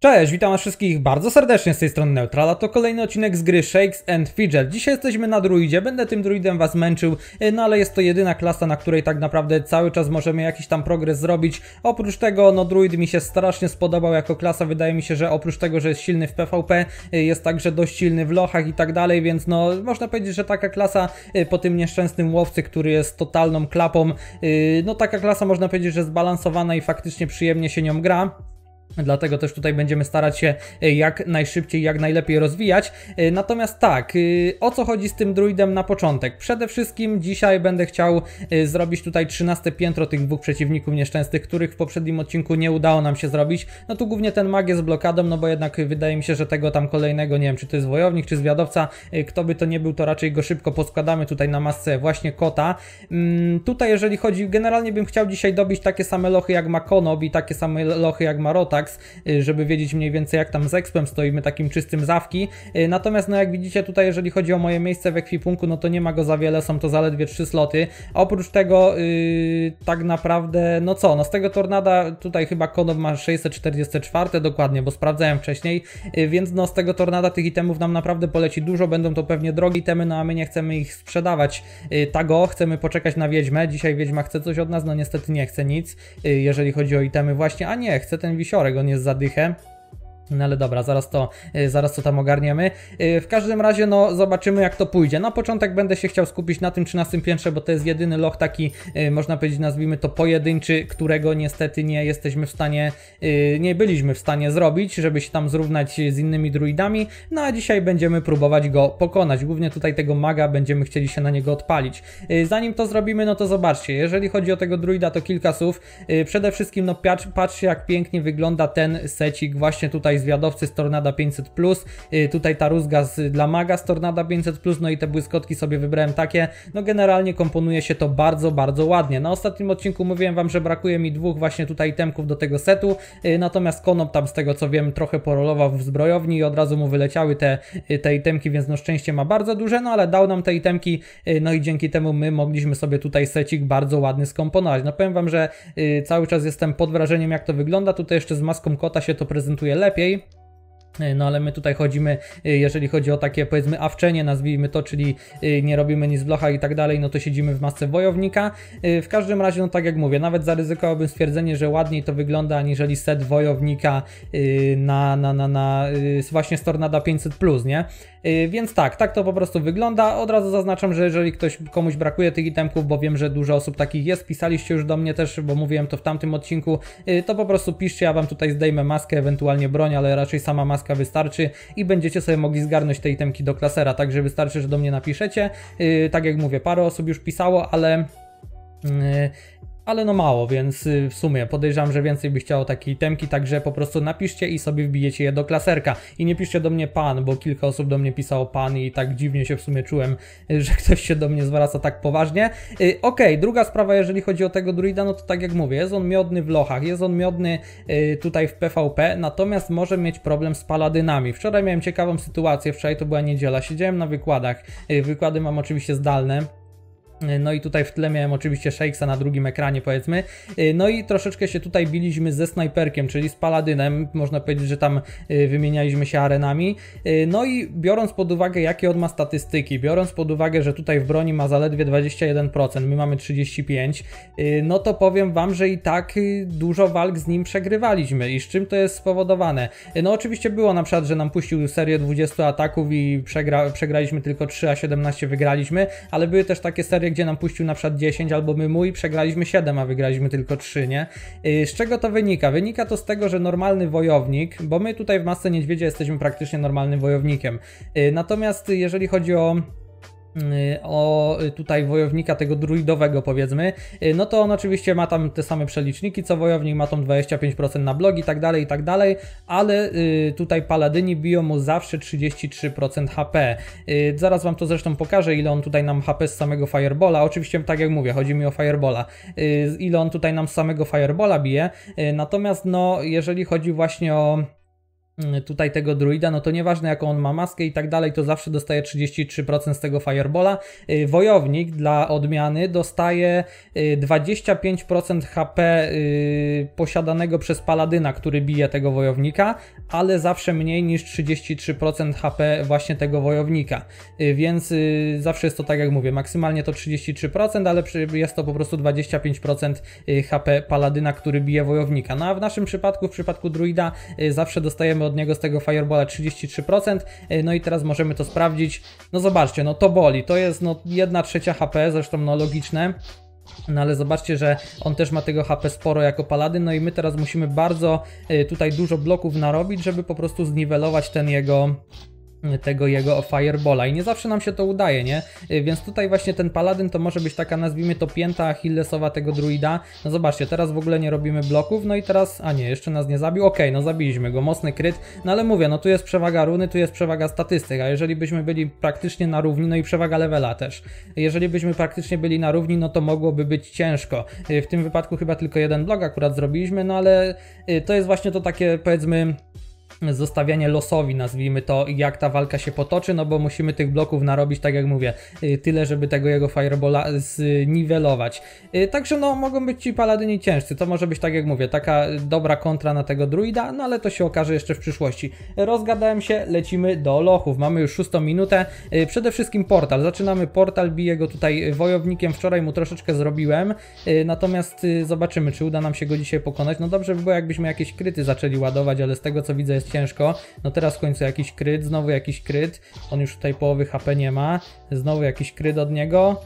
Cześć, witam was wszystkich bardzo serdecznie z tej strony Neutrala, to kolejny odcinek z gry Shakes and Fidget. Dzisiaj jesteśmy na druidzie, będę tym druidem was męczył, y, no ale jest to jedyna klasa, na której tak naprawdę cały czas możemy jakiś tam progres zrobić. Oprócz tego, no druid mi się strasznie spodobał jako klasa, wydaje mi się, że oprócz tego, że jest silny w PvP, y, jest także dość silny w lochach i tak dalej, więc no można powiedzieć, że taka klasa y, po tym nieszczęsnym łowcy, który jest totalną klapą, no taka klasa można powiedzieć, że zbalansowana i faktycznie przyjemnie się nią gra. Dlatego też tutaj będziemy starać się e, jak najszybciej, jak najlepiej rozwijać. E, natomiast tak, e, o co chodzi z tym druidem na początek? Przede wszystkim dzisiaj będę chciał zrobić tutaj 13 piętro tych dwóch przeciwników nieszczęsnych, których w poprzednim odcinku nie udało nam się zrobić. No tu głównie ten magię z blokadą, no bo jednak wydaje mi się, że tego tam kolejnego, nie wiem czy to jest wojownik, czy zwiadowca, kto by to nie był, to raczej go szybko poskładamy tutaj na masce właśnie kota. Mm, tutaj jeżeli chodzi, generalnie bym chciał dzisiaj dobić takie same lochy jak ma Konob i takie same lochy jak ma Max, y, żeby wiedzieć mniej więcej jak tam z expem stoimy, takim czystym zawki. Y, natomiast no jak widzicie tutaj, jeżeli chodzi o moje miejsce w ekwipunku, no to nie ma go za wiele, są to zaledwie 3 sloty. Oprócz tego yy, tak naprawdę, no co, no z tego Tornada tutaj chyba Konow ma 644 dokładnie, bo sprawdzałem wcześniej, yy, więc no z tego Tornada tych itemów nam naprawdę poleci dużo, będą to pewnie drogie itemy, no a my nie chcemy ich sprzedawać. Yy, tago, chcemy poczekać na Wiedźmę, dzisiaj Wiedźma chce coś od nas, no niestety nie chce nic, yy, jeżeli chodzi o itemy właśnie, a nie, chce ten wisiorek, nie z zadychem no ale dobra, zaraz to, y, zaraz to tam ogarniemy. Y, w każdym razie, no zobaczymy jak to pójdzie. Na początek będę się chciał skupić na tym 13 piętrze, bo to jest jedyny loch taki, y, można powiedzieć, nazwijmy to pojedynczy, którego niestety nie jesteśmy w stanie, nie byliśmy w stanie zrobić, żeby się tam zrównać z innymi druidami. No a dzisiaj będziemy próbować go pokonać. Głównie tutaj tego maga będziemy chcieli się na niego odpalić. Zanim to zrobimy, no to zobaczcie, jeżeli chodzi o tego druida, to kilka słów. Przede wszystkim, no patrzcie jak pięknie wygląda ten secik właśnie tutaj tutaj zwiadowcy z Tornada 500, y, tutaj ta rózga z, dla maga z Tornada 500, no i te błyskotki sobie wybrałem takie. No generalnie komponuje się to bardzo, bardzo ładnie. Na ostatnim odcinku mówiłem Wam, że brakuje mi dwóch właśnie tutaj itemków do tego setu, y, natomiast Konop tam z tego co wiem trochę porolował w zbrojowni i od razu mu wyleciały te, y, te itemki, więc no szczęście ma bardzo duże, no ale dał nam te itemki, no i dzięki temu my mogliśmy sobie tutaj secik bardzo ładny skomponować. No powiem Wam, że cały czas jestem pod wrażeniem jak to wygląda, tutaj jeszcze z maską kota się to prezentuje lepiej, lepiej. E, no ale my tutaj chodzimy, e, jeżeli chodzi o takie powiedzmy awczenie, nazwijmy to, czyli e, nie robimy nic z blocha i tak dalej, no to siedzimy w masce wojownika. W każdym razie, no tak jak mówię, nawet zaryzykowałbym stwierdzenie, że ładniej to wygląda aniżeli set wojownika na, na, na, na właśnie z Tornada 500+, nie? Y, więc tak, tak to po prostu wygląda. Od razu zaznaczam, że jeżeli ktoś, komuś brakuje tych itemków, bo wiem, że dużo osób takich jest, pisaliście już do mnie też, bo mówiłem to w tamtym odcinku, y, to po prostu piszcie, ja wam tutaj zdejmę maskę, ewentualnie broń, ale raczej sama maska wystarczy i będziecie sobie mogli zgarnąć te itemki do klasera, także wystarczy, że do mnie napiszecie. Y, tak jak mówię, parę osób już pisało, ale ale no mało, więc y, w sumie podejrzewam, że więcej by chciało takiej temki, także po prostu napiszcie i sobie wbijecie je do klaserka. I nie piszcie do mnie pan, bo kilka osób do mnie pisało pan i tak dziwnie się w sumie czułem, że ktoś się do mnie zwraca tak poważnie. Y, okej, okay, druga sprawa, jeżeli chodzi o tego druida, no to tak jak mówię, jest on miodny w lochach, jest on miodny y, tutaj w PvP, natomiast może mieć problem z paladynami. Wczoraj miałem ciekawą sytuację, wczoraj to była niedziela, siedziałem na wykładach, wykłady mam oczywiście zdalne, E, no i tutaj w tle miałem oczywiście Shakesa na drugim ekranie powiedzmy. E, no i troszeczkę się tutaj biliśmy ze snajperkiem, czyli z paladynem. Można powiedzieć, że tam e, wymienialiśmy się arenami. No i biorąc pod uwagę jakie on ma statystyki, biorąc pod uwagę, że tutaj w broni ma zaledwie 21%, my mamy 35, no to powiem wam, że i tak dużo walk z nim przegrywaliśmy. I z czym to jest spowodowane? No oczywiście było na przykład, że nam puścił serię 20 ataków i przegra, przegraliśmy tylko 3, a 17 wygraliśmy, ale były też takie serie serię, gdzie nam puścił na przykład 10 albo my mój, przegraliśmy 7, a wygraliśmy tylko 3, nie? Y, z czego to wynika? Wynika to z tego, że normalny wojownik, bo my tutaj w Masce Niedźwiedzia jesteśmy praktycznie normalnym wojownikiem. Y, natomiast jeżeli chodzi o Y, o y, tutaj wojownika tego druidowego powiedzmy, y, no to on oczywiście ma tam te same przeliczniki co wojownik, ma tam 25% na blog i tak dalej i tak dalej, ale tutaj paladyni biją mu zawsze 33% HP. Zaraz wam to zresztą pokażę ile on tutaj nam HP z samego Firebola, oczywiście tak jak mówię, chodzi mi o Firebola, ile on tutaj nam z samego Firebola bije, natomiast no jeżeli chodzi właśnie o Mm, tutaj tego druida, no to nieważne jaką on ma maskę i tak dalej, to zawsze dostaje 33% z tego firebola. Y, wojownik dla odmiany dostaje 25% y, HP y, posiadanego przez paladyna, który bije tego wojownika, ale zawsze mniej niż 33% HP właśnie tego wojownika. Więc zawsze jest to tak jak mówię, maksymalnie to 33%, ale jest to po prostu 25% HP paladyna, który bije wojownika. No a w naszym przypadku, w przypadku druida zawsze dostajemy od niego z tego Fireballa 33%. E, no i teraz możemy to sprawdzić. No zobaczcie, no to boli. To jest no 1 trzecia HP, zresztą no logiczne. No ale zobaczcie, że on też ma tego HP sporo jako paladyn, no i my teraz musimy bardzo e, tutaj dużo bloków narobić, żeby po prostu zniwelować ten jego tego jego Firebola i nie zawsze nam się to udaje, nie? Y, więc tutaj właśnie ten Paladin to może być taka, nazwijmy to pięta Achillesowa tego druida. No zobaczcie, teraz w ogóle nie robimy bloków, no i teraz, a nie, jeszcze nas nie zabił, okej, okay, no zabiliśmy go, mocny kryt, no ale mówię, no tu jest przewaga runy, tu jest przewaga statystyk, a jeżeli byśmy byli praktycznie na równi, no i przewaga levela też. Jeżeli byśmy praktycznie byli na równi, no to mogłoby być ciężko. Y, w tym wypadku chyba tylko jeden blog akurat zrobiliśmy, no ale y, to jest właśnie to takie, powiedzmy, zostawianie losowi, nazwijmy to, jak ta walka się potoczy, no bo musimy tych bloków narobić, tak jak mówię, y, tyle, żeby tego jego Firebola zniwelować. Y, także no, mogą być ci paladyni ciężcy, to może być, tak jak mówię, taka dobra kontra na tego druida, no ale to się okaże jeszcze w przyszłości. Rozgadałem się, lecimy do lochów, mamy już szóstą minutę, y, przede wszystkim portal, zaczynamy portal, biję go tutaj wojownikiem, wczoraj mu troszeczkę zrobiłem, natomiast zobaczymy, czy uda nam się go dzisiaj pokonać, no dobrze by było, jakbyśmy jakieś kryty zaczęli ładować, ale z tego co widzę jest ciężko. No teraz w końcu jakiś kryt, znowu jakiś kryt. On już tutaj połowy HP nie ma. Znowu jakiś kryt od niego.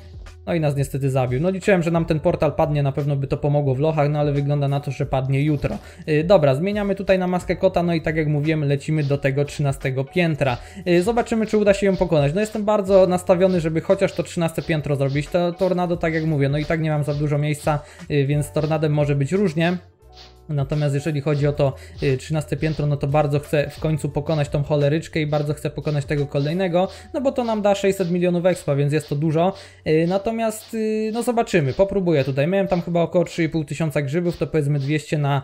No i nas niestety zabił. No liczyłem, że nam ten portal padnie, na pewno by to pomogło w lochach, no ale wygląda na to, że padnie jutro. Yy, dobra, zmieniamy tutaj na maskę kota, no i tak jak mówiłem, lecimy do tego 13 piętra. Yy, zobaczymy, czy uda się ją pokonać. No jestem bardzo nastawiony, żeby chociaż to 13 piętro zrobić. To tornado, tak jak mówię, no i tak nie mam za dużo miejsca, yy, więc tornadem może być różnie. Natomiast jeżeli chodzi o to 13 y, piętro, no to bardzo chcę w końcu pokonać tą choleryczkę i bardzo chcę pokonać tego kolejnego, no bo to nam da 600 milionów expa, więc jest to dużo. Y, natomiast y, no zobaczymy, popróbuję tutaj. Miałem tam chyba około 3,5 tysiąca grzybów, to powiedzmy 200 na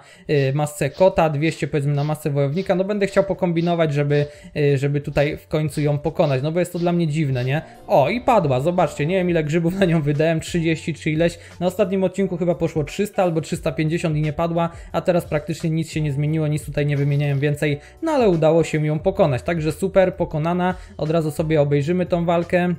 masę kota, 200 powiedzmy na masę wojownika. No będę chciał pokombinować, żeby, żeby tutaj w końcu ją pokonać, no bo jest to dla mnie dziwne, nie? O i padła, zobaczcie, nie wiem ile grzybów na nią wydałem, 30 czy ileś. Na ostatnim odcinku chyba poszło 300 albo 350 i nie padła, a teraz praktycznie nic się nie zmieniło, nic tutaj nie wymieniałem więcej, no ale udało się ją pokonać. Także super, pokonana. Od razu sobie obejrzymy tą walkę.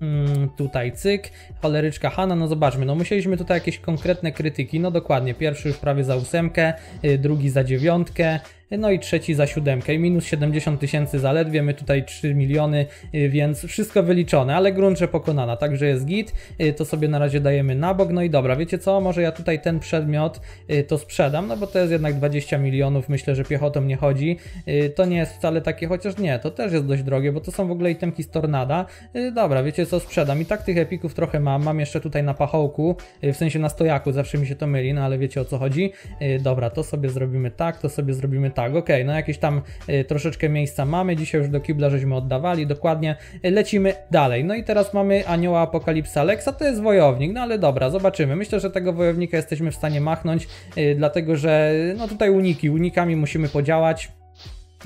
Hmm, tutaj cyk, choleryczka Hanna, no zobaczmy, no musieliśmy tutaj jakieś konkretne krytyki, no dokładnie, pierwszy już prawie za ósemkę, y, drugi za dziewiątkę, no i trzeci za siódemkę i minus 70 tysięcy zaledwie, my tutaj 3 miliony, y, więc wszystko wyliczone, ale gruncze pokonana, także jest git, y, to sobie na razie dajemy na bok, no i dobra, wiecie co, może ja tutaj ten przedmiot y, to sprzedam, no bo to jest jednak 20 milionów, myślę, że piechotą nie chodzi, to nie jest wcale takie, chociaż nie, to też jest dość drogie, bo to są w ogóle itemki z Tornada, dobra, wiecie co, sprzedam i tak tych epików trochę mam, mam jeszcze tutaj na pachołku, w sensie na stojaku, zawsze mi się to myli, no ale wiecie o co chodzi, dobra, to sobie zrobimy tak, to sobie zrobimy tak, ok, no jakieś tam y, troszeczkę miejsca mamy, dzisiaj już do kibla żeśmy oddawali, dokładnie, y, lecimy dalej. No i teraz mamy anioła apokalipsa Alexa. to jest wojownik, no ale dobra, zobaczymy. Myślę, że tego wojownika jesteśmy w stanie machnąć, y, dlatego że no tutaj uniki, unikami musimy podziałać.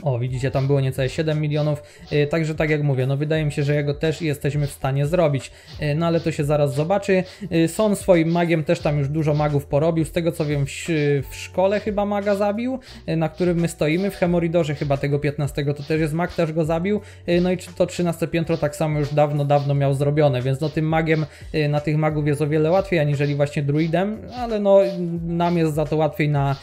O, widzicie, tam było niecałe 7 milionów, y, także tak jak mówię, no wydaje mi się, że jego też jesteśmy w stanie zrobić, y, no ale to się zaraz zobaczy. Y, Son swoim magiem też tam już dużo magów porobił, z tego co wiem w, szkole chyba maga zabił, na którym my stoimy, w Hemoridorze chyba tego 15 to też jest mag, też go zabił, no i to 13 piętro tak samo już dawno, dawno miał zrobione, więc no tym magiem, na tych magów jest o wiele łatwiej, aniżeli właśnie druidem, ale no nam jest za to łatwiej na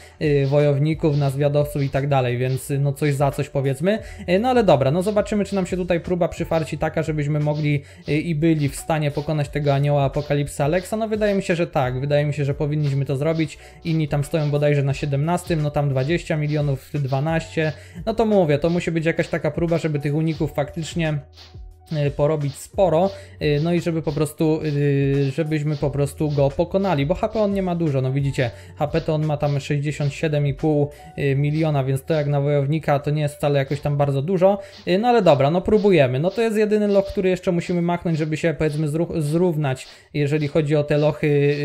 wojowników, na zwiadowców i tak dalej, więc no coś za za coś powiedzmy. E, no ale dobra, no zobaczymy, czy nam się tutaj próba przyfarci taka, żebyśmy mogli e, i byli w stanie pokonać tego anioła apokalipsa Alexa. No wydaje mi się, że tak, wydaje mi się, że powinniśmy to zrobić. Inni tam stoją bodajże na 17, no tam 20 milionów, 12. No to mówię, to musi być jakaś taka próba, żeby tych uników faktycznie Y, porobić sporo, y, no i żeby po prostu, y, żebyśmy po prostu go pokonali, bo HP on nie ma dużo, no widzicie, HP to on ma tam 67,5 miliona, więc to jak na wojownika to nie jest wcale jakoś tam bardzo dużo, no ale dobra, no próbujemy, no to jest jedyny loch, który jeszcze musimy machnąć, żeby się powiedzmy zrównać, jeżeli chodzi o te lochy,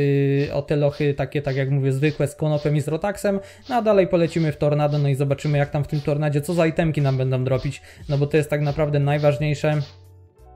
o te lochy takie, tak jak mówię, zwykłe z konopem i z rotaksem, no a dalej polecimy w tornado, no i zobaczymy jak tam w tym tornadzie, co za itemki nam będą dropić, no bo to jest tak naprawdę najważniejsze,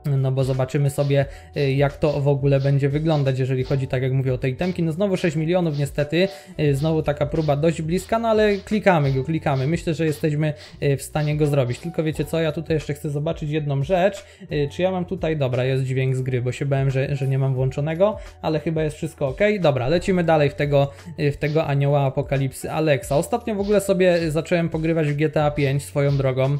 no bo zobaczymy sobie, y, jak to w ogóle będzie wyglądać, jeżeli chodzi, tak jak mówię, o te itemki. No znowu 6 milionów niestety, y, znowu taka próba dość bliska, no ale klikamy go, klikamy. Myślę, że jesteśmy y, w stanie go zrobić. Tylko wiecie co, ja tutaj jeszcze chcę zobaczyć jedną rzecz. Czy ja mam tutaj, dobra, jest dźwięk z gry, bo się bałem, że, że nie mam włączonego, ale chyba jest wszystko ok. Dobra, lecimy dalej w tego, w tego anioła apokalipsy Alexa. Ostatnio w ogóle sobie zacząłem pogrywać w GTA 5 swoją drogą.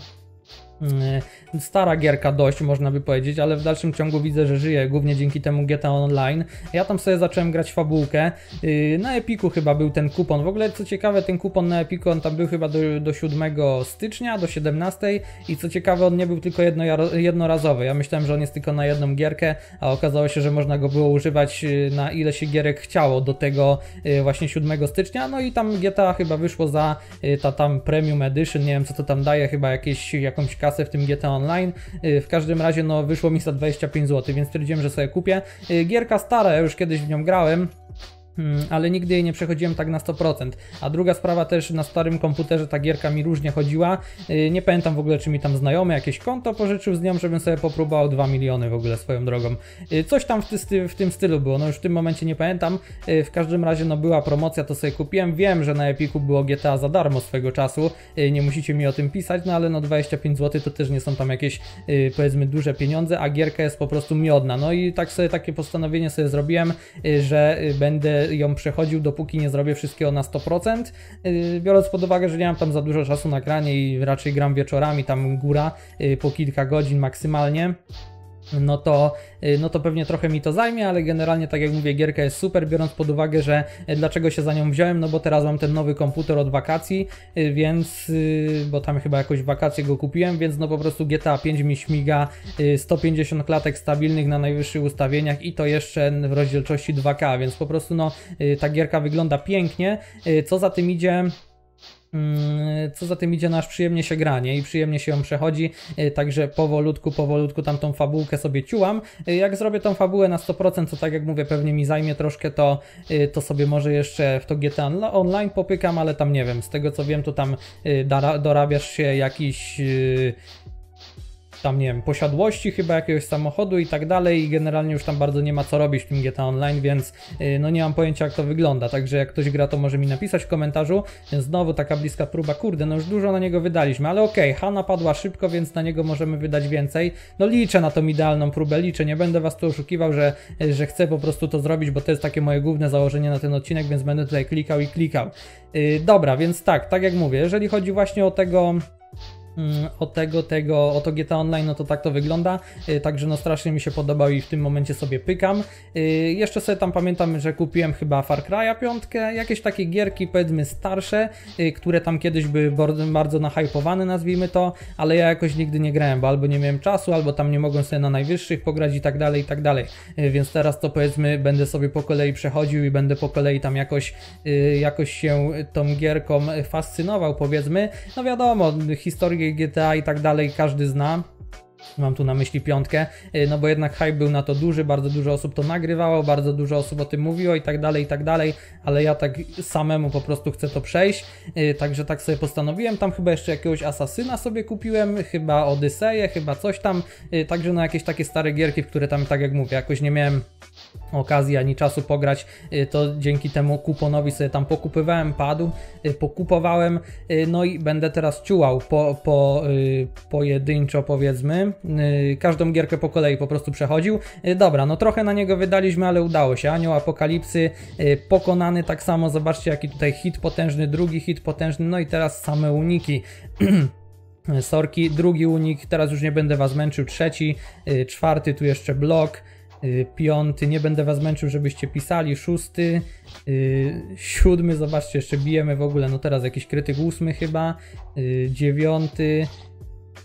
Mm, stara gierka dość, można by powiedzieć, ale w dalszym ciągu widzę, że żyje, głównie dzięki temu GTA Online. Ja tam sobie zacząłem grać fabułkę, y, na Epiku chyba był ten kupon, w ogóle co ciekawe ten kupon na Epiku, on tam był chyba do, do 7 stycznia, do 17 i co ciekawe on nie był tylko jedno, jednorazowy, ja myślałem, że on jest tylko na jedną gierkę, a okazało się, że można go było używać y, na ile się gierek chciało do tego y, właśnie 7 stycznia, no i tam GTA chyba wyszło za ta tam Premium Edition, nie wiem co to tam daje, chyba jakieś, jakąś kasę w tym GTA Online. Y, w każdym razie no wyszło mi za 25 zł, więc stwierdziłem, że sobie kupię. Y, gierka stara, już kiedyś w nią grałem. Hmm, ale nigdy jej nie przechodziłem tak na 100%. A druga sprawa też, na starym komputerze ta gierka mi różnie chodziła. Y, nie pamiętam w ogóle, czy mi tam znajomy jakieś konto pożyczył z nią, żebym sobie popróbował 2 miliony w ogóle swoją drogą. Y, coś tam w, ty, w tym stylu było, no już w tym momencie nie pamiętam. Y, w każdym razie, no była promocja, to sobie kupiłem. Wiem, że na Epiku było GTA za darmo swego czasu, nie musicie mi o tym pisać, no ale no 25 zł to też nie są tam jakieś powiedzmy duże pieniądze, a gierka jest po prostu miodna. No i tak sobie takie postanowienie sobie zrobiłem, że będę ją przechodził, dopóki nie zrobię wszystkiego na 100%. Y, biorąc pod uwagę, że nie mam tam za dużo czasu na granie i raczej gram wieczorami, tam góra y, po kilka godzin maksymalnie no to, y, no to pewnie trochę mi to zajmie, ale generalnie, tak jak mówię, gierka jest super, biorąc pod uwagę, że y, dlaczego się za nią wziąłem, no bo teraz mam ten nowy komputer od wakacji, y, więc, bo tam chyba jakoś wakacje go kupiłem, więc no po prostu GTA 5 mi śmiga 150 klatek stabilnych na najwyższych ustawieniach i to jeszcze w rozdzielczości 2K, więc po prostu no ta gierka wygląda pięknie, co za tym idzie... Mm, co za tym idzie, nasz no przyjemnie się granie i przyjemnie się ją przechodzi, y, także powolutku, powolutku tamtą fabułkę sobie ciułam. Y, jak zrobię tą fabułę na 100%, co tak jak mówię, pewnie mi zajmie troszkę, to, y, to sobie może jeszcze w to GTA Online popykam, ale tam nie wiem, z tego co wiem, to tam dorabiasz się jakiś tam, nie wiem, posiadłości chyba jakiegoś samochodu i tak dalej i generalnie już tam bardzo nie ma co robić w tym GTA Online, więc y, no nie mam pojęcia jak to wygląda, także jak ktoś gra to może mi napisać w komentarzu. Znowu taka bliska próba, kurde, no już dużo na niego wydaliśmy, ale okej, okay, Hanna padła szybko, więc na niego możemy wydać więcej. No liczę na tą idealną próbę, liczę, nie będę was tu oszukiwał, że, y, że chcę po prostu to zrobić, bo to jest takie moje główne założenie na ten odcinek, więc będę tutaj klikał i klikał. Yy, dobra, więc tak, tak jak mówię, jeżeli chodzi właśnie o tego Mm, o tego, tego, o to GTA Online, no to tak to wygląda. Y, także no strasznie mi się podobał i w tym momencie sobie pykam. Y, jeszcze sobie tam pamiętam, że kupiłem chyba Far Cry'a 5, jakieś takie gierki powiedzmy starsze, y, które tam kiedyś były bardzo nahypowane nazwijmy to, ale ja jakoś nigdy nie grałem, bo albo nie miałem czasu, albo tam nie mogłem sobie na najwyższych pograć i tak dalej, i tak dalej. Więc teraz to powiedzmy będę sobie po kolei przechodził i będę po kolei tam jakoś, jakoś się tą gierką fascynował powiedzmy. No wiadomo, historię GTA i tak dalej, każdy zna. Mam tu na myśli piątkę, y, no bo jednak hype był na to duży, bardzo dużo osób to nagrywało, bardzo dużo osób o tym mówiło i tak dalej, i tak dalej, ale ja tak samemu po prostu chcę to przejść, y, także tak sobie postanowiłem. Tam chyba jeszcze jakiegoś asasyna sobie kupiłem, chyba Odyseję, chyba coś tam, y, także no jakieś takie stare gierki, które tam, tak jak mówię, jakoś nie miałem okazji ani czasu pograć, y, to dzięki temu kuponowi sobie tam pokupywałem, padł, y, pokupowałem, y, no i będę teraz ciułał po, po, pojedynczo powiedzmy, każdą gierkę po kolei po prostu przechodził. Dobra, no trochę na niego wydaliśmy, ale udało się, Anioł Apokalipsy pokonany tak samo, zobaczcie jaki tutaj hit potężny, drugi hit potężny, no i teraz same uniki. Sorki, drugi unik, teraz już nie będę Was męczył, trzeci, czwarty, tu jeszcze blok, Y, piąty, nie będę was męczył, żebyście pisali, szósty, y, siódmy, zobaczcie, jeszcze bijemy w ogóle, no teraz jakiś krytyk, ósmy chyba, y, dziewiąty,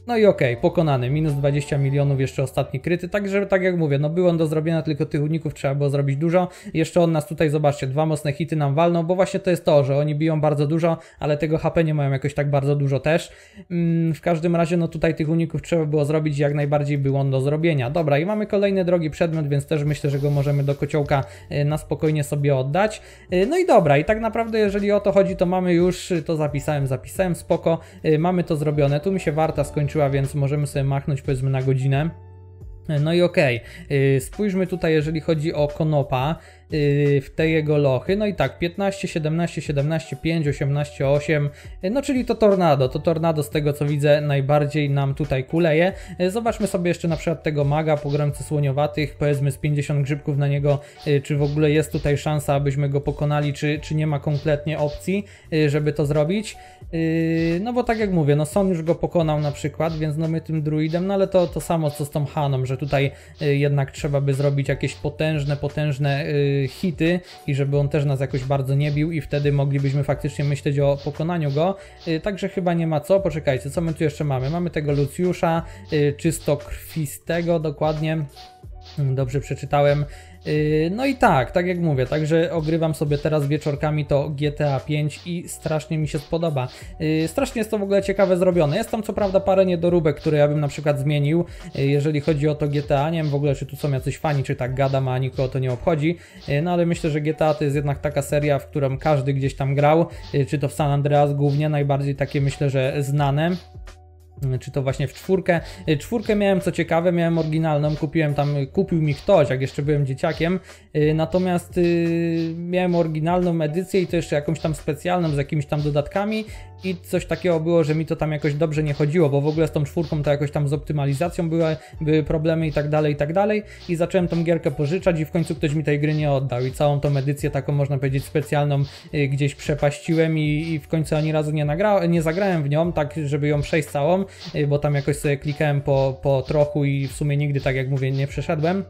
no i okej, okay, pokonany, minus 20 milionów, jeszcze ostatni kryty, także tak jak mówię, no był on do zrobienia, tylko tych uników trzeba było zrobić dużo. Jeszcze on nas tutaj, zobaczcie, dwa mocne hity nam walną, bo właśnie to jest to, że oni biją bardzo dużo, ale tego HP nie mają jakoś tak bardzo dużo też. Mm, w każdym razie, no tutaj tych uników trzeba było zrobić, jak najbardziej był on do zrobienia. Dobra, i mamy kolejny drogi przedmiot, więc też myślę, że go możemy do kociołka e, na spokojnie sobie oddać. E, no i dobra, i tak naprawdę jeżeli o to chodzi, to mamy już, to zapisałem, zapisałem, spoko, e, mamy to zrobione. Tu mi się warta skończyć skończyła, więc możemy sobie machnąć powiedzmy na godzinę. E, no i okej, okay. E, spójrzmy tutaj, jeżeli chodzi o Konopa. Y, w te jego lochy. No i tak, 15, 17, 17, 5, 18, 8, no czyli to tornado. To tornado z tego co widzę najbardziej nam tutaj kuleje. Y, zobaczmy sobie jeszcze na przykład tego maga pogromcy słoniowatych, powiedzmy z 50 grzybków na niego, y, czy w ogóle jest tutaj szansa, abyśmy go pokonali, czy, czy nie ma kompletnie opcji, żeby to zrobić. No bo tak jak mówię, no Son już go pokonał na przykład, więc no my tym druidem, no ale to, to samo co z tą Haną, że tutaj jednak trzeba by zrobić jakieś potężne, potężne hity i żeby on też nas jakoś bardzo nie bił i wtedy moglibyśmy faktycznie myśleć o pokonaniu go. Y, także chyba nie ma co. Poczekajcie, co my tu jeszcze mamy? Mamy tego Lucjusza, y, krwistego, dokładnie dobrze przeczytałem. Y, no i tak, tak jak mówię, także ogrywam sobie teraz wieczorkami to GTA 5 i strasznie mi się spodoba. Y, strasznie jest to w ogóle ciekawe zrobione. Jest tam co prawda parę niedoróbek, które ja bym na przykład zmienił, y, jeżeli chodzi o to GTA. Nie wiem w ogóle, czy tu są jacyś fani, czy tak gadam, a nikogo to nie obchodzi. No ale myślę, że GTA to jest jednak taka seria, w którą każdy gdzieś tam grał, czy to w San Andreas głównie, najbardziej takie myślę, że znane czy to właśnie w czwórkę. Y, czwórkę miałem co ciekawe, miałem oryginalną, kupiłem tam, kupił mi ktoś, jak jeszcze byłem dzieciakiem, y, natomiast yy, miałem oryginalną edycję i to jeszcze jakąś tam specjalną z jakimiś tam dodatkami i coś takiego było, że mi to tam jakoś dobrze nie chodziło, bo w ogóle z tą czwórką to jakoś tam z optymalizacją były, były problemy i tak dalej, i tak dalej i zacząłem tą gierkę pożyczać i w końcu ktoś mi tej gry nie oddał i całą tą edycję taką można powiedzieć specjalną yy, gdzieś przepaściłem i, i, w końcu ani razu nie, nagra, nie zagrałem w nią, tak żeby ją przejść całą, bo tam jakoś sobie klikałem po, po trochu i w sumie nigdy, tak jak mówię, nie przeszedłem.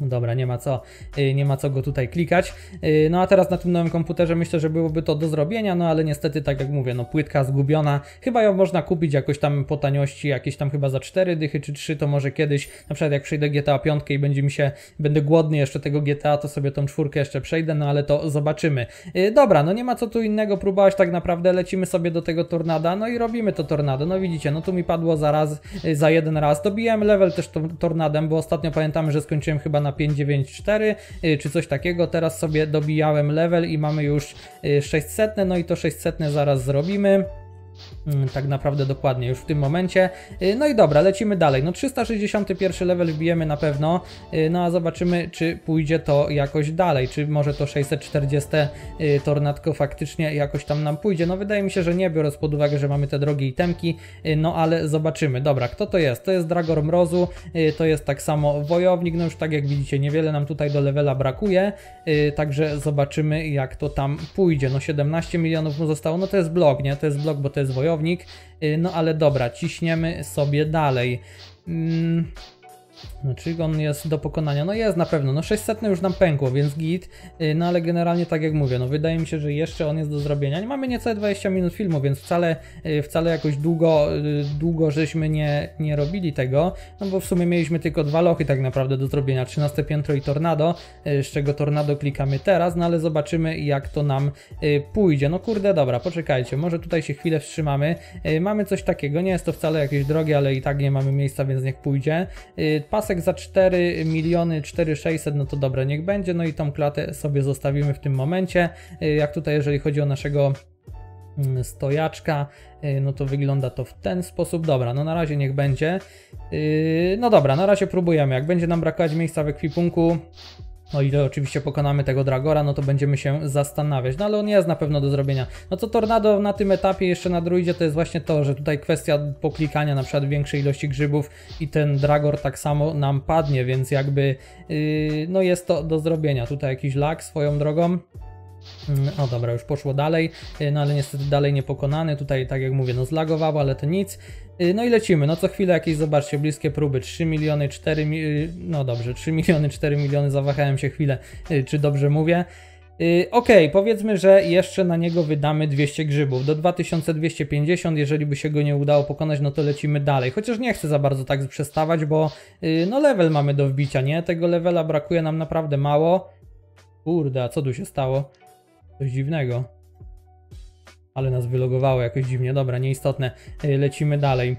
No dobra, nie ma, co, y, nie ma co go tutaj klikać. Y, no a teraz na tym nowym komputerze myślę, że byłoby to do zrobienia, no ale niestety, tak jak mówię, no płytka zgubiona. Chyba ją można kupić jakoś tam po taniości, jakieś tam chyba za 4 dychy czy 3, to może kiedyś, na przykład jak przejdę GTA 5 i będzie mi się, będę głodny jeszcze tego GTA, to sobie tą czwórkę jeszcze przejdę, no ale to zobaczymy. Y, dobra, no nie ma co tu innego próbować tak naprawdę, lecimy sobie do tego tornada, no i robimy to tornado. No widzicie, no tu mi padło za raz, za jeden raz. Dobijałem level też tornadem, bo ostatnio pamiętamy, że skończyłem chyba na 594 y, czy coś takiego. Teraz sobie dobijałem level i mamy już 600, y, no i to 600 zaraz zrobimy. Mm, tak naprawdę dokładnie już w tym momencie. Y, no i dobra, lecimy dalej. No 361 level wbijemy na pewno, y, no a zobaczymy, czy pójdzie to jakoś dalej, czy może to 640 y, tornadko faktycznie jakoś tam nam pójdzie. No wydaje mi się, że nie, biorąc pod uwagę, że mamy te drogie itemki, no ale zobaczymy. Dobra, kto to jest? To jest Dragor Mrozu, to jest tak samo Wojownik, no już tak jak widzicie, niewiele nam tutaj do levela brakuje, także zobaczymy, jak to tam pójdzie. No 17 milionów mu zostało, no to jest blok, nie? To jest blok, bo to jest Wojownik, kierownik, y, no ale dobra, ciśniemy sobie dalej. Mm, znaczy on jest do pokonania, no jest na pewno, no 600 już nam pękło, więc git, y, no ale generalnie tak jak mówię, no wydaje mi się, że jeszcze on jest do zrobienia. Nie mamy niecałe 20 minut filmu, więc wcale, y, wcale jakoś długo, y, długo żeśmy nie, nie robili tego, no bo w sumie mieliśmy tylko dwa lochy tak naprawdę do zrobienia, 13 piętro i tornado, z czego tornado klikamy teraz, no ale zobaczymy jak to nam pójdzie. No kurde, dobra, poczekajcie, może tutaj się chwilę wstrzymamy, mamy coś takiego, nie jest to wcale jakieś drogie, ale i tak nie mamy miejsca, więc niech pójdzie. Pasek za 4 miliony 4600, no to dobre niech będzie. No i tą klatę sobie zostawimy w tym momencie. Y, jak tutaj, jeżeli chodzi o naszego mm, stojaczka, y, no to wygląda to w ten sposób. Dobra, no na razie niech będzie. Y, no dobra, na razie próbujemy. Jak będzie nam brakować miejsca w ekwipunku, no ile oczywiście pokonamy tego Dragora, no to będziemy się zastanawiać. No ale on jest na pewno do zrobienia. No co Tornado na tym etapie jeszcze na druidzie to jest właśnie to, że tutaj kwestia poklikania na przykład większej ilości grzybów i ten Dragor tak samo nam padnie, więc jakby yy, no jest to do zrobienia. Tutaj jakiś lag swoją drogą. Mm, o dobra, już poszło dalej, y, no ale niestety dalej niepokonany, tutaj tak jak mówię, no zlagowało, ale to nic. Y, no i lecimy, no co chwilę jakieś, zobaczcie, bliskie próby, 3 miliony, 4 mi... Y, no dobrze, 3 miliony, 4 miliony, zawahałem się chwilę, czy dobrze mówię. Ok, powiedzmy, że jeszcze na niego wydamy 200 grzybów. Do 2250, jeżeli by się go nie udało pokonać, no to lecimy dalej. Chociaż nie chcę za bardzo tak przestawać, bo no level mamy do wbicia, nie? Tego levela brakuje nam naprawdę mało. Kurde, a co tu się stało? Coś dziwnego. Ale nas wylogowało jakoś dziwnie. Dobra, nieistotne. Lecimy dalej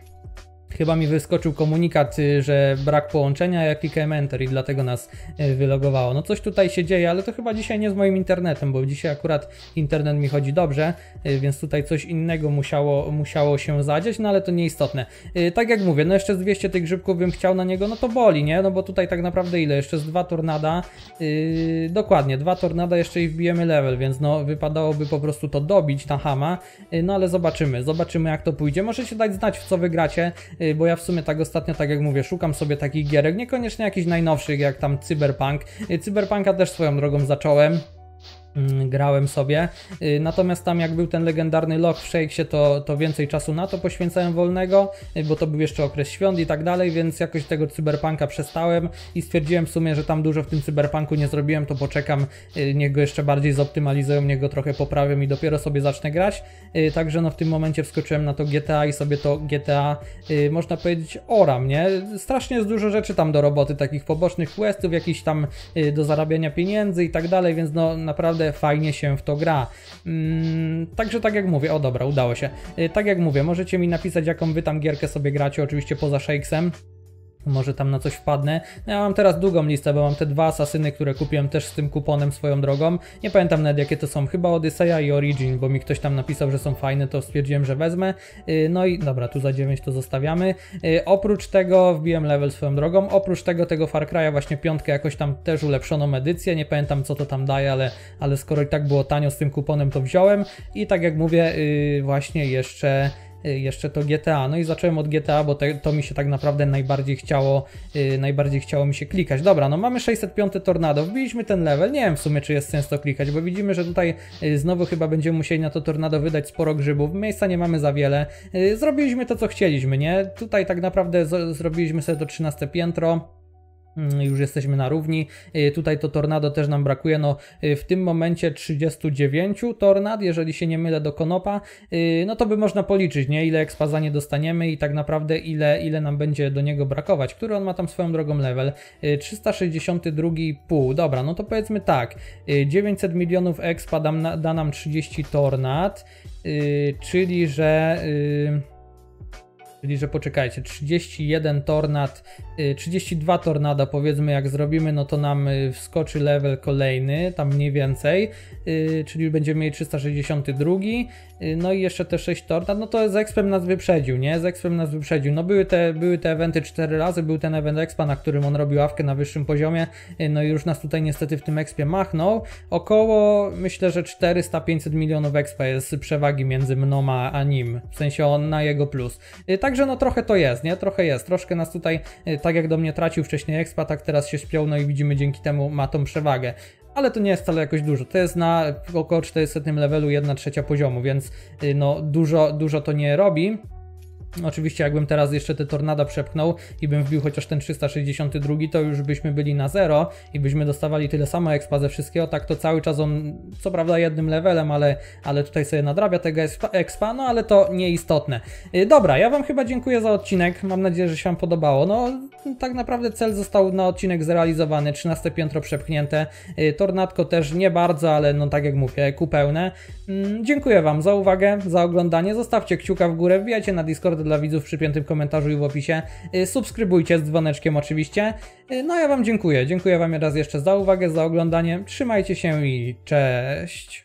chyba mi wyskoczył komunikat, y, że brak połączenia, ja klikałem Enter i dlatego nas y, wylogowało. No coś tutaj się dzieje, ale to chyba dzisiaj nie z moim internetem, bo dzisiaj akurat internet mi chodzi dobrze, y, więc tutaj coś innego musiało, musiało się zadzieć, no ale to nieistotne. Tak jak mówię, no jeszcze z 200 tych grzybków bym chciał na niego, no to boli, nie? No bo tutaj tak naprawdę ile? Jeszcze z dwa tornada, yy, dokładnie, dwa tornada jeszcze i wbijemy level, więc no wypadałoby po prostu to dobić na hama, no ale zobaczymy, zobaczymy jak to pójdzie. Możecie dać znać w co wygracie, Y, bo ja w sumie tak ostatnio, tak jak mówię, szukam sobie takich gierek, niekoniecznie jakichś najnowszych, jak tam Cyberpunk. Y, Cyberpunka też swoją drogą zacząłem, Mm, grałem sobie. Y, natomiast tam jak był ten legendarny lock w Shakesie, to, to więcej czasu na to poświęcałem wolnego, y, bo to był jeszcze okres świąt i tak dalej, więc jakoś tego cyberpunka przestałem i stwierdziłem w sumie, że tam dużo w tym cyberpunku nie zrobiłem, to poczekam, y, niech go jeszcze bardziej zoptymalizują, niech go trochę poprawią i dopiero sobie zacznę grać. Także no w tym momencie wskoczyłem na to GTA i sobie to GTA, można powiedzieć, oram, nie? Strasznie jest dużo rzeczy tam do roboty, takich pobocznych questów, jakichś tam do zarabiania pieniędzy i tak dalej, więc no naprawdę naprawdę fajnie się w to gra. Mm, także tak jak mówię, o dobra, udało się. Y, tak jak mówię, możecie mi napisać jaką wy tam gierkę sobie gracie, oczywiście poza Shakesem może tam na coś wpadnę. No, ja mam teraz długą listę, bo mam te dwa asasyny, które kupiłem też z tym kuponem swoją drogą. Nie pamiętam nawet jakie to są, chyba Odyseja i Origin, bo mi ktoś tam napisał, że są fajne, to stwierdziłem, że wezmę. Y, no i dobra, tu za 9 to zostawiamy. Y, oprócz tego wbiłem level swoją drogą, oprócz tego tego Far Cry'a właśnie piątkę jakoś tam też ulepszoną edycję, nie pamiętam co to tam daje, ale, ale skoro i tak było tanio z tym kuponem to wziąłem i tak jak mówię, y, właśnie jeszcze Y, jeszcze to GTA. No i zacząłem od GTA, bo te, to mi się tak naprawdę najbardziej chciało, yy, najbardziej chciało mi się klikać. Dobra, no mamy 605 Tornado, wbiliśmy ten level, nie wiem w sumie czy jest sens to klikać, bo widzimy, że tutaj yy, znowu chyba będziemy musieli na to Tornado wydać sporo grzybów, miejsca nie mamy za wiele. Yy, zrobiliśmy to co chcieliśmy, nie? Tutaj tak naprawdę zrobiliśmy sobie to 13 piętro. Mm, już jesteśmy na równi. Y, tutaj to tornado też nam brakuje. No, y, w tym momencie 39 tornad, jeżeli się nie mylę do konopa, y, no to by można policzyć, nie? Ile ekspaza nie dostaniemy i tak naprawdę ile, ile nam będzie do niego brakować. Który on ma tam swoją drogą level? 362,5. Dobra, no to powiedzmy tak. 900 milionów ekspa da nam 30 tornad, czyli że... Czyli, że poczekajcie, 31 tornad, 32 y, tornada powiedzmy, jak zrobimy, no to nam y, wskoczy level kolejny, tam mniej więcej, y, czyli będziemy mieli 362, no i jeszcze te 6 tornad, no to z Expem nas wyprzedził, nie? Z Expem nas wyprzedził. No były te, były te eventy 4 razy, był ten event Expa, na którym on robił awkę na wyższym poziomie, no i już nas tutaj niestety w tym Expie machnął. Około, myślę, że 400-500 milionów Expa jest przewagi między mną a nim, w sensie on na jego plus. Tak Także no trochę to jest, nie? Trochę jest. Troszkę nas tutaj, y, tak jak do mnie tracił wcześniej Expa, tak teraz się śpią, no i widzimy dzięki temu ma tą przewagę ale to nie jest wcale jakoś dużo. To jest na około 400 levelu 1 trzecia poziomu, więc y, no dużo, dużo to nie robi. Oczywiście jakbym teraz jeszcze te tornada przepchnął i bym wbił chociaż ten 362, to już byśmy byli na zero i byśmy dostawali tyle samo expa ze wszystkiego, tak to cały czas on, co prawda jednym levelem, ale, ale tutaj sobie nadrabia tego expa, no ale to nieistotne. Y, dobra, ja Wam chyba dziękuję za odcinek, mam nadzieję, że się Wam podobało. No, tak naprawdę cel został na odcinek zrealizowany, 13 piętro przepchnięte, y, tornadko też nie bardzo, ale no tak jak mówię, ku pełne. Mm, dziękuję Wam za uwagę, za oglądanie, zostawcie kciuka w górę, wbijajcie na Discord dla widzów przy piętym komentarzu i w opisie. Y, subskrybujcie z dzwoneczkiem oczywiście. Y, no ja Wam dziękuję. Dziękuję Wam raz jeszcze za uwagę, za oglądanie. Trzymajcie się i cześć.